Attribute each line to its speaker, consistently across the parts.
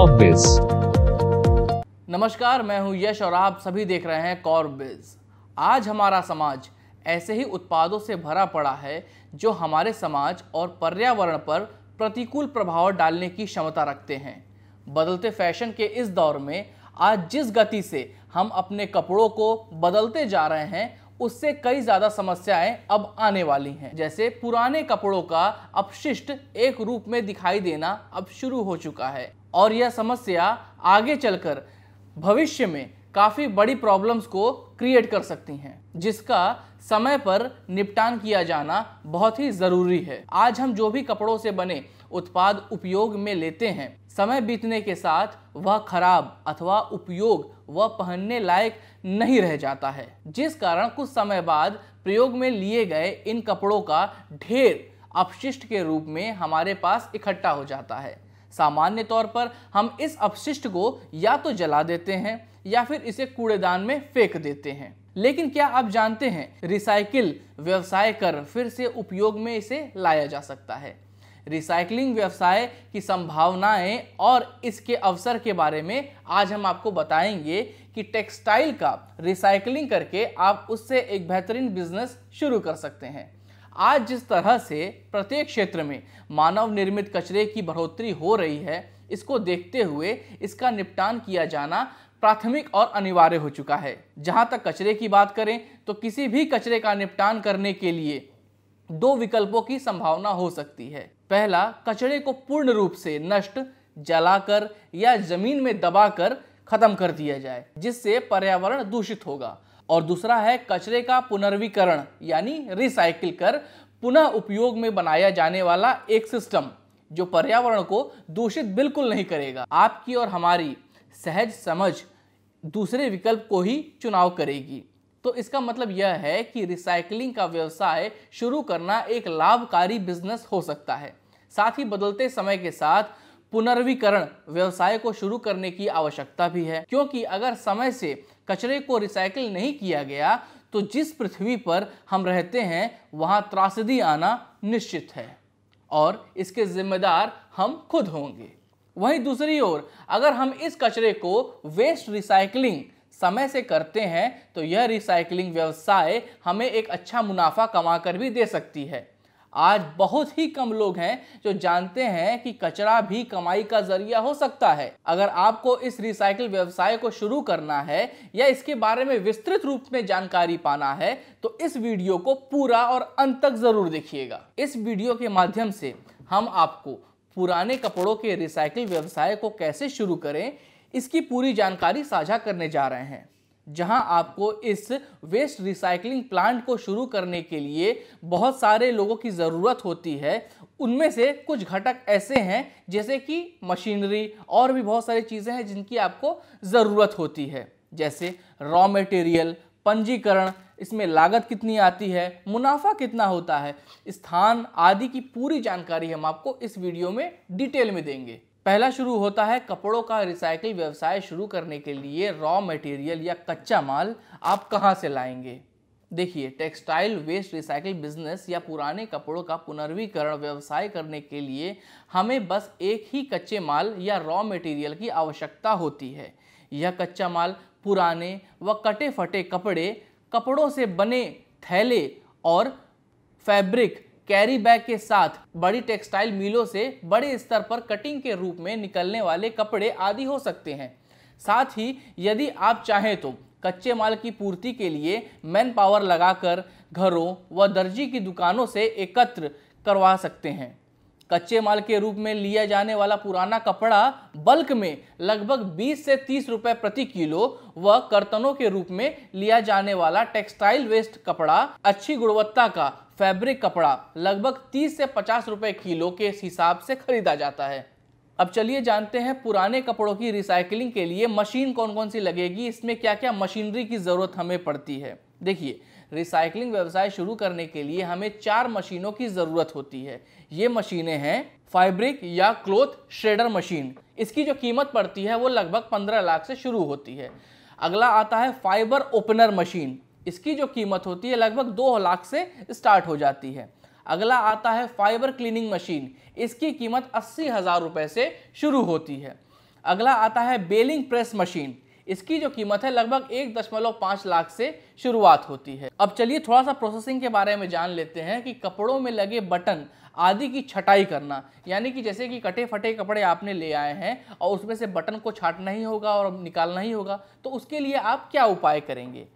Speaker 1: कॉर्बिज नमस्कार मैं हूं यश और आप सभी देख रहे हैं कॉर्बिज आज हमारा समाज ऐसे ही उत्पादों से भरा पड़ा है जो हमारे समाज और पर्यावरण पर प्रतिकूल प्रभाव डालने की क्षमता रखते हैं बदलते फैशन के इस दौर में आज जिस गति से हम अपने कपड़ों को बदलते जा रहे हैं उससे कई ज़्यादा समस्याएं अब आने वाली हैं जैसे पुराने कपड़ों का अपशिष्ट एक रूप में दिखाई देना अब शुरू हो चुका है और यह समस्या आगे चलकर भविष्य में काफ़ी बड़ी प्रॉब्लम्स को क्रिएट कर सकती हैं जिसका समय पर निपटान किया जाना बहुत ही ज़रूरी है आज हम जो भी कपड़ों से बने उत्पाद उपयोग में लेते हैं समय बीतने के साथ वह खराब अथवा उपयोग व पहनने लायक नहीं रह जाता है जिस कारण कुछ समय बाद प्रयोग में लिए गए इन कपड़ों का ढेर अपशिष्ट के रूप में हमारे पास इकट्ठा हो जाता है सामान्य तौर पर हम इस अपशिष्ट को या तो जला देते हैं या फिर इसे कूड़ेदान में फेंक देते हैं लेकिन क्या आप जानते हैं रिसाइकिल व्यवसाय कर फिर से उपयोग में इसे लाया जा सकता है रिसाइकलिंग व्यवसाय की संभावनाएं और इसके अवसर के बारे में आज हम आपको बताएंगे कि टेक्सटाइल का रिसाइकलिंग करके आप उससे एक बेहतरीन बिजनेस शुरू कर सकते हैं आज जिस तरह से प्रत्येक क्षेत्र में मानव निर्मित कचरे की बढ़ोतरी हो रही है इसको देखते हुए इसका निपटान किया जाना प्राथमिक और अनिवार्य हो चुका है जहाँ तक कचरे की बात करें तो किसी भी कचरे का निपटान करने के लिए दो विकल्पों की संभावना हो सकती है पहला कचरे को पूर्ण रूप से नष्ट जलाकर या जमीन में दबाकर खत्म कर दिया जाए जिससे पर्यावरण दूषित होगा और दूसरा है कचरे का पुनर्वीकरण यानी रिसाइकिल कर पुनः उपयोग में बनाया जाने वाला एक सिस्टम जो पर्यावरण को दूषित बिल्कुल नहीं करेगा आपकी और हमारी सहज समझ दूसरे विकल्प को ही चुनाव करेगी तो इसका मतलब यह है कि रिसाइकलिंग का व्यवसाय शुरू करना एक लाभकारी बिजनेस हो सकता है साथ ही बदलते समय के साथ पुनर्वीकरण व्यवसाय को शुरू करने की आवश्यकता भी है क्योंकि अगर समय से कचरे को रिसाइकिल नहीं किया गया तो जिस पृथ्वी पर हम रहते हैं वहाँ त्रासदी आना निश्चित है और इसके जिम्मेदार हम खुद होंगे वहीं दूसरी ओर अगर हम इस कचरे को वेस्ट रिसाइकलिंग समय से करते हैं तो यह रिसाइकलिंग व्यवसाय हमें एक अच्छा मुनाफा कमा कर भी दे सकती है आज बहुत ही कम लोग हैं जो जानते हैं कि कचरा भी कमाई का जरिया हो सकता है अगर आपको इस रिसाइकिल व्यवसाय को शुरू करना है या इसके बारे में विस्तृत रूप में जानकारी पाना है तो इस वीडियो को पूरा और अंत तक जरूर देखिएगा इस वीडियो के माध्यम से हम आपको पुराने कपड़ों के रिसाइकिल व्यवसाय को कैसे शुरू करें इसकी पूरी जानकारी साझा करने जा रहे हैं जहां आपको इस वेस्ट रिसाइकलिंग प्लांट को शुरू करने के लिए बहुत सारे लोगों की ज़रूरत होती है उनमें से कुछ घटक ऐसे हैं जैसे कि मशीनरी और भी बहुत सारी चीज़ें हैं जिनकी आपको ज़रूरत होती है जैसे रॉ मटेरियल पंजीकरण इसमें लागत कितनी आती है मुनाफा कितना होता है स्थान आदि की पूरी जानकारी हम आपको इस वीडियो में डिटेल में देंगे पहला शुरू होता है कपड़ों का रिसाइकिल व्यवसाय शुरू करने के लिए रॉ मटेरियल या कच्चा माल आप कहाँ से लाएंगे देखिए टेक्सटाइल वेस्ट रिसाइकिल बिजनेस या पुराने कपड़ों का पुनर्वीकरण व्यवसाय करने के लिए हमें बस एक ही कच्चे माल या रॉ मटेरियल की आवश्यकता होती है यह कच्चा माल पुराने व कटे फटे कपड़े कपड़ों से बने थैले और फैब्रिक कैरी बैग के साथ बड़ी टेक्सटाइल मिलों से बड़े स्तर पर कटिंग के रूप में निकलने वाले कपड़े आदि हो सकते हैं साथ ही यदि आप चाहें तो कच्चे माल की पूर्ति के लिए मैन पावर लगाकर घरों व दर्जी की दुकानों से एकत्र करवा सकते हैं कच्चे माल के रूप में लिया जाने वाला पुराना कपड़ा बल्क में लगभग 20 से 30 रुपए प्रति किलो व कर्तनों के रूप में लिया जाने वाला टेक्सटाइल वेस्ट कपड़ा अच्छी गुणवत्ता का फैब्रिक कपड़ा लगभग 30 से 50 रुपए किलो के हिसाब से खरीदा जाता है अब चलिए जानते हैं पुराने कपड़ों की रिसाइकलिंग के लिए मशीन कौन कौन सी लगेगी इसमें क्या क्या मशीनरी की ज़रूरत हमें पड़ती है देखिए रिसाइकलिंग व्यवसाय शुरू करने के लिए हमें चार मशीनों की ज़रूरत होती है ये मशीनें हैं फैब्रिक या क्लोथ श्रेडर मशीन इसकी जो कीमत पड़ती है वो लगभग पंद्रह लाख से शुरू होती है अगला आता है फाइबर ओपनर मशीन इसकी जो कीमत होती है लगभग दो लाख से स्टार्ट हो जाती है अगला आता है फाइबर क्लीनिंग मशीन इसकी कीमत अस्सी हज़ार रुपये से शुरू होती है अगला आता है बेलिंग प्रेस मशीन इसकी जो कीमत है लगभग एक दशमलव पाँच लाख से शुरुआत होती है अब चलिए थोड़ा सा प्रोसेसिंग के बारे में जान लेते हैं कि कपड़ों में लगे बटन आदि की छटाई करना यानी कि जैसे कि कटे फटे कपड़े आपने ले आए हैं और उसमें से बटन को छाटना ही होगा और निकालना ही होगा तो उसके लिए आप क्या उपाय करेंगे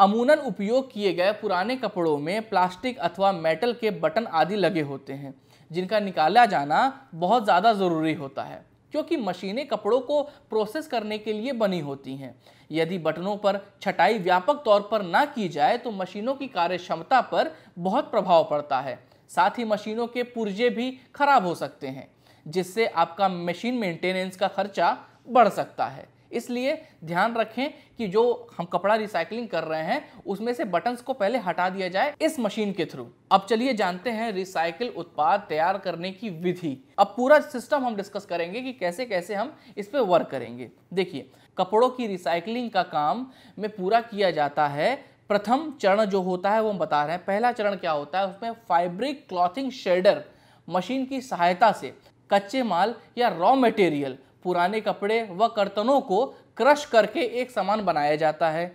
Speaker 1: अमूनन उपयोग किए गए पुराने कपड़ों में प्लास्टिक अथवा मेटल के बटन आदि लगे होते हैं जिनका निकाला जाना बहुत ज़्यादा ज़रूरी होता है क्योंकि मशीनें कपड़ों को प्रोसेस करने के लिए बनी होती हैं यदि बटनों पर छटाई व्यापक तौर पर ना की जाए तो मशीनों की कार्यक्षमता पर बहुत प्रभाव पड़ता है साथ ही मशीनों के पुर्जे भी खराब हो सकते हैं जिससे आपका मशीन मेंटेनेंस का खर्चा बढ़ सकता है इसलिए ध्यान रखें कि जो हम कपड़ा रिसाइकलिंग कर रहे हैं उसमें से बटन्स को पहले हटा दिया जाए इस मशीन के थ्रू अब चलिए जानते हैं रिसाइकिल उत्पाद तैयार करने की विधि अब पूरा सिस्टम हम डिस्कस करेंगे कि कैसे कैसे हम इस पर वर्क करेंगे देखिए कपड़ों की रिसाइकलिंग का काम में पूरा किया जाता है प्रथम चरण जो होता है वो हम बता रहे हैं पहला चरण क्या होता है उसमें फाइब्रिक क्लॉथिंग शेडर मशीन की सहायता से कच्चे माल या रॉ मटेरियल पुराने कपड़े व कर्तनों को क्रश करके एक समान बनाया जाता है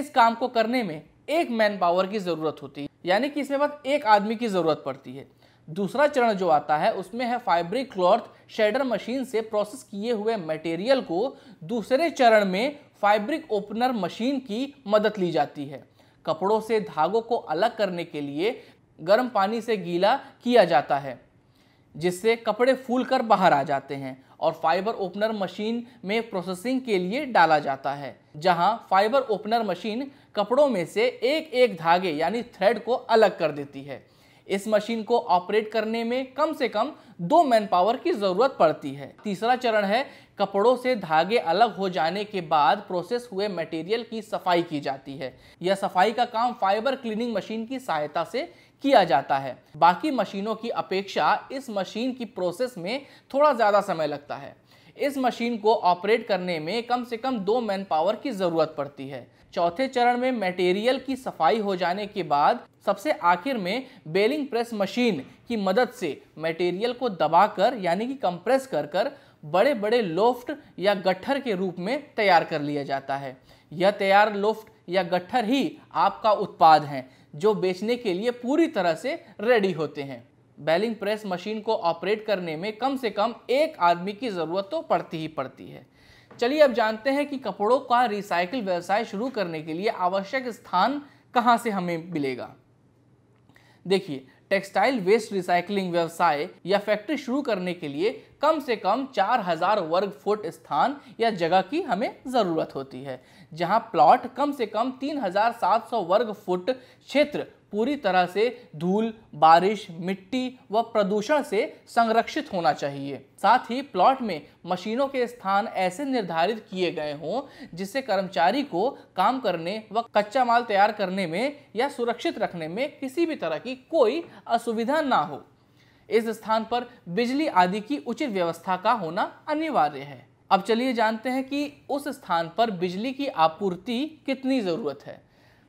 Speaker 1: इस काम को करने में एक मैन पावर की ज़रूरत होती है यानी कि इसमें बस एक आदमी की ज़रूरत पड़ती है दूसरा चरण जो आता है उसमें है फाइब्रिक क्लॉथ शेडर मशीन से प्रोसेस किए हुए मटेरियल को दूसरे चरण में फाइब्रिक ओपनर मशीन की मदद ली जाती है कपड़ों से धागों को अलग करने के लिए गर्म पानी से गीला किया जाता है जिससे कपड़े फूल कर बाहर आ जाते हैं और फाइबर ओपनर मशीन में प्रोसेसिंग के लिए डाला जाता है जहां फाइबर ओपनर मशीन कपड़ों में से एक एक धागे यानी थ्रेड को अलग कर देती है इस मशीन को ऑपरेट करने में कम से कम दो मैन पावर की ज़रूरत पड़ती है तीसरा चरण है कपड़ों से धागे अलग हो जाने के बाद प्रोसेस हुए मटेरियल की सफाई की जाती है यह सफाई का काम फाइबर क्लीनिंग मशीन की सहायता से किया जाता है बाकी मशीनों की अपेक्षा इस मशीन की प्रोसेस में थोड़ा ज़्यादा समय लगता है इस मशीन को ऑपरेट करने में कम से कम दो मैन पावर की ज़रूरत पड़ती है चौथे चरण में मटेरियल की सफाई हो जाने के बाद सबसे आखिर में बेलिंग प्रेस मशीन की मदद से मटेरियल को दबाकर यानी कि कंप्रेस कर कर बड़े बड़े लोफ्ट या गट्ठर के रूप में तैयार कर लिया जाता है यह तैयार लोफ्ट या गट्ठर ही आपका उत्पाद हैं जो बेचने के लिए पूरी तरह से रेडी होते हैं बैलिंग प्रेस मशीन को ऑपरेट करने में कम से कम एक आदमी की ज़रूरत तो पड़ती ही पड़ती है चलिए अब जानते हैं कि कपड़ों का रिसाइकिल व्यवसाय शुरू करने के लिए आवश्यक स्थान कहाँ से हमें मिलेगा देखिए टेक्सटाइल वेस्ट रिसाइकलिंग व्यवसाय या फैक्ट्री शुरू करने के लिए कम से कम 4000 वर्ग फुट स्थान या जगह की हमें ज़रूरत होती है जहां प्लॉट कम से कम 3,700 वर्ग फुट क्षेत्र पूरी तरह से धूल बारिश मिट्टी व प्रदूषण से संरक्षित होना चाहिए साथ ही प्लॉट में मशीनों के स्थान ऐसे निर्धारित किए गए हों जिससे कर्मचारी को काम करने व कच्चा माल तैयार करने में या सुरक्षित रखने में किसी भी तरह की कोई असुविधा ना हो इस स्थान पर बिजली आदि की उचित व्यवस्था का होना अनिवार्य है अब चलिए जानते हैं कि उस स्थान पर बिजली की आपूर्ति कितनी ज़रूरत है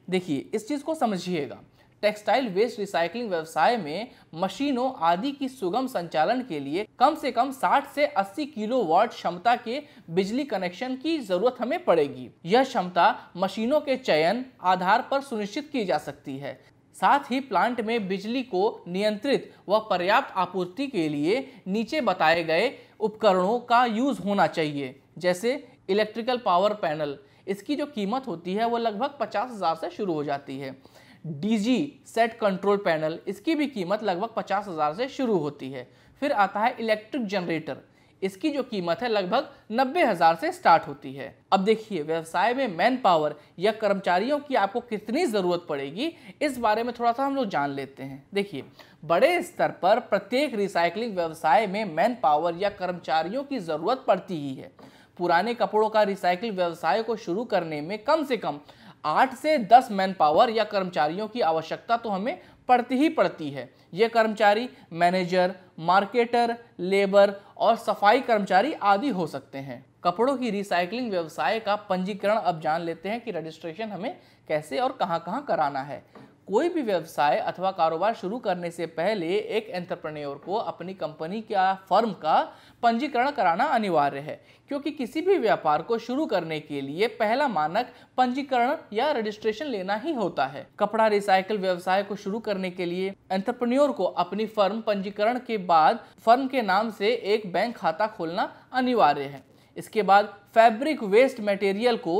Speaker 1: देखिए इस चीज़ को समझिएगा टेक्सटाइल वेस्ट रिसाइकलिंग व्यवसाय में मशीनों आदि की सुगम संचालन के लिए कम से कम 60 से 80 किलोवाट क्षमता के बिजली कनेक्शन की जरूरत हमें पड़ेगी यह क्षमता मशीनों के चयन आधार पर सुनिश्चित की जा सकती है साथ ही प्लांट में बिजली को नियंत्रित व पर्याप्त आपूर्ति के लिए नीचे बताए गए उपकरणों का यूज़ होना चाहिए जैसे इलेक्ट्रिकल पावर पैनल इसकी जो कीमत होती है वो लगभग पचास हज़ार से शुरू हो जाती है डीजी सेट कंट्रोल पैनल इसकी भी कीमत लगभग पचास हज़ार से शुरू होती है फिर आता है इलेक्ट्रिक जनरेटर इसकी जो कीमत है लगभग नब्बे हज़ार से स्टार्ट होती है अब देखिए व्यवसाय में मैन पावर या कर्मचारियों की आपको कितनी ज़रूरत पड़ेगी इस बारे में थोड़ा सा हम लोग जान लेते हैं देखिए बड़े स्तर पर प्रत्येक रिसाइकलिंग व्यवसाय में मैन पावर या कर्मचारियों की ज़रूरत पड़ती ही है पुराने कपड़ों का रिसाइकिल व्यवसाय को शुरू करने में कम से कम आठ से दस मैन पावर या कर्मचारियों की आवश्यकता तो हमें पड़ती ही पड़ती है ये कर्मचारी मैनेजर मार्केटर लेबर और सफाई कर्मचारी आदि हो सकते हैं कपड़ों की रिसाइकलिंग व्यवसाय का पंजीकरण अब जान लेते हैं कि रजिस्ट्रेशन हमें कैसे और कहां कहां कराना है कोई भी व्यवसाय अथवा कारोबार शुरू करने से पहले एक एंटरप्रेन्योर को अपनी कंपनी या फर्म का पंजीकरण कराना अनिवार्य है क्योंकि किसी भी व्यापार को शुरू करने के लिए पहला मानक पंजीकरण या रजिस्ट्रेशन लेना ही होता है कपड़ा रिसाइकल व्यवसाय को शुरू करने के लिए एंटरप्रेन्योर को अपनी फर्म पंजीकरण के बाद फर्म के नाम से एक बैंक खाता खोलना अनिवार्य है इसके बाद फैब्रिक वेस्ट मटेरियल को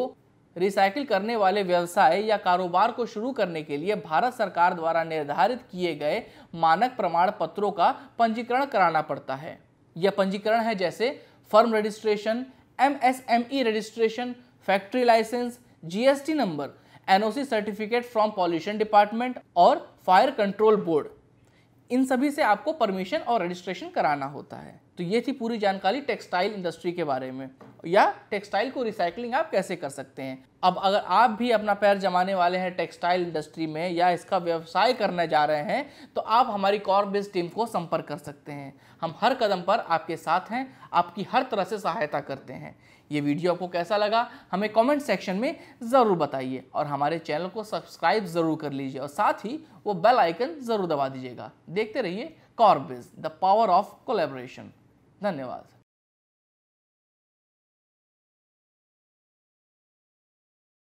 Speaker 1: रिसाइकिल करने वाले व्यवसाय या कारोबार को शुरू करने के लिए भारत सरकार द्वारा निर्धारित किए गए मानक प्रमाण पत्रों का पंजीकरण कराना पड़ता है यह पंजीकरण है जैसे firm registration MSME e registration factory licence GST number NOC certificate from pollution department और फायर कंट्रोल बोर्ड इन सभी से आपको परमिशन और रजिस्ट्रेशन कराना होता है तो ये थी पूरी जानकारी टेक्सटाइल इंडस्ट्री के बारे में या टेक्सटाइल को रिसाइकलिंग आप कैसे कर सकते हैं अब अगर आप भी अपना पैर जमाने वाले हैं टेक्सटाइल इंडस्ट्री में या इसका व्यवसाय करने जा रहे हैं तो आप हमारी कॉर टीम को संपर्क कर सकते हैं हम हर कदम पर आपके साथ हैं आपकी हर तरह से सहायता करते हैं ये वीडियो आपको कैसा लगा हमें कमेंट सेक्शन में ज़रूर बताइए और हमारे चैनल को सब्सक्राइब ज़रूर कर लीजिए और साथ ही वो बेल आइकन ज़रूर दबा दीजिएगा देखते रहिए कॉर्बिज द पावर ऑफ कोलेबोरेशन धन्यवाद